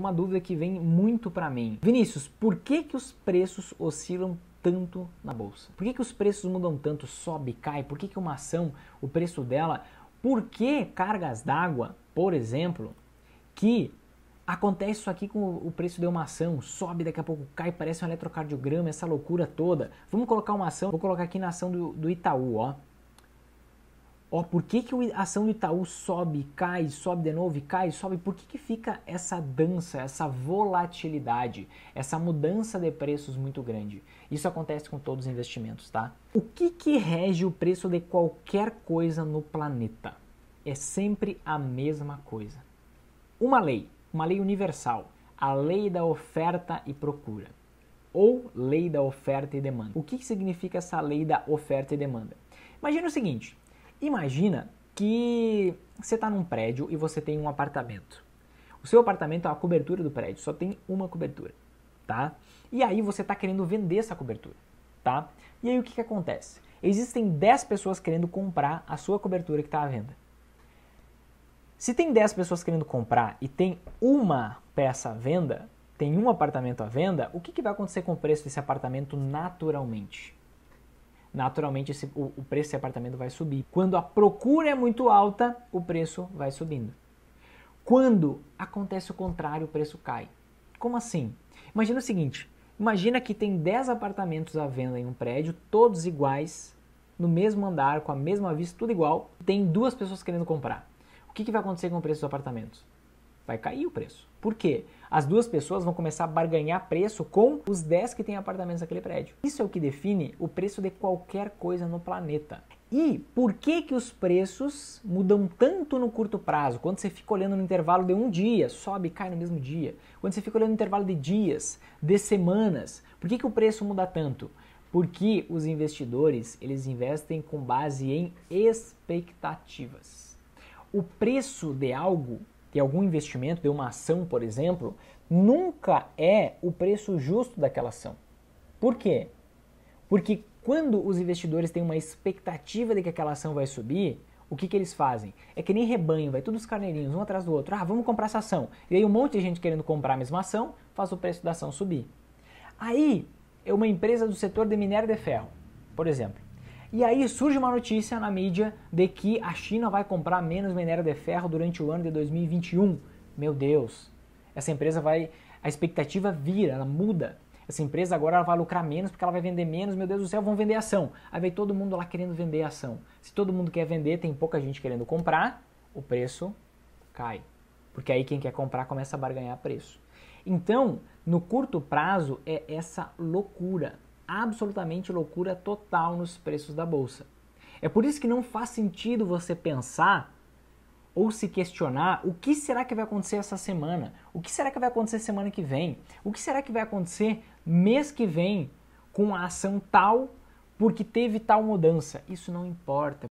Uma dúvida que vem muito para mim. Vinícius, por que, que os preços oscilam tanto na bolsa? Por que, que os preços mudam tanto? Sobe, cai? Por que, que uma ação, o preço dela? Por que cargas d'água, por exemplo, que acontece isso aqui com o preço de uma ação? Sobe, daqui a pouco cai, parece um eletrocardiograma, essa loucura toda. Vamos colocar uma ação, vou colocar aqui na ação do, do Itaú, ó ó, por que, que a ação do Itaú sobe, cai, sobe de novo e cai, sobe? Por que, que fica essa dança, essa volatilidade, essa mudança de preços muito grande? Isso acontece com todos os investimentos, tá? O que, que rege o preço de qualquer coisa no planeta? É sempre a mesma coisa. Uma lei, uma lei universal, a lei da oferta e procura, ou lei da oferta e demanda. O que, que significa essa lei da oferta e demanda? Imagina o seguinte: Imagina que você está num prédio e você tem um apartamento. O seu apartamento, é a cobertura do prédio, só tem uma cobertura, tá? E aí você está querendo vender essa cobertura, tá? E aí o que, que acontece? Existem 10 pessoas querendo comprar a sua cobertura que está à venda. Se tem 10 pessoas querendo comprar e tem uma peça à venda, tem um apartamento à venda, o que, que vai acontecer com o preço desse apartamento naturalmente? naturalmente esse, o, o preço desse apartamento vai subir. Quando a procura é muito alta, o preço vai subindo. Quando acontece o contrário, o preço cai. Como assim? Imagina o seguinte: imagina que tem 10 apartamentos à venda em um prédio, todos iguais, no mesmo andar, com a mesma vista, tudo igual, tem duas pessoas querendo comprar. O que, que vai acontecer com o preço dos apartamentos? vai cair o preço. Por quê? As duas pessoas vão começar a barganhar preço com os 10 que têm apartamentos naquele prédio. Isso é o que define o preço de qualquer coisa no planeta. E por que que os preços mudam tanto no curto prazo? Quando você fica olhando no intervalo de um dia, sobe e cai no mesmo dia. Quando você fica olhando no intervalo de dias, de semanas, por que, que o preço muda tanto? Porque os investidores, eles investem com base em expectativas. O preço de algo tem algum investimento, de uma ação, por exemplo, nunca é o preço justo daquela ação. Por quê? Porque quando os investidores têm uma expectativa de que aquela ação vai subir, o que, que eles fazem? É que nem rebanho, vai todos os carneirinhos, um atrás do outro. Ah, vamos comprar essa ação. E aí um monte de gente querendo comprar a mesma ação, faz o preço da ação subir. Aí, é uma empresa do setor de minério de ferro, por exemplo. E aí surge uma notícia na mídia de que a China vai comprar menos minério de ferro durante o ano de 2021. Meu Deus, essa empresa vai. A expectativa vira, ela muda. Essa empresa agora vai lucrar menos porque ela vai vender menos. Meu Deus do céu, vão vender ação. Aí vem todo mundo lá querendo vender ação. Se todo mundo quer vender, tem pouca gente querendo comprar, o preço cai. Porque aí quem quer comprar começa a barganhar preço. Então, no curto prazo, é essa loucura absolutamente loucura total nos preços da bolsa. É por isso que não faz sentido você pensar ou se questionar o que será que vai acontecer essa semana, o que será que vai acontecer semana que vem, o que será que vai acontecer mês que vem com a ação tal porque teve tal mudança. Isso não importa.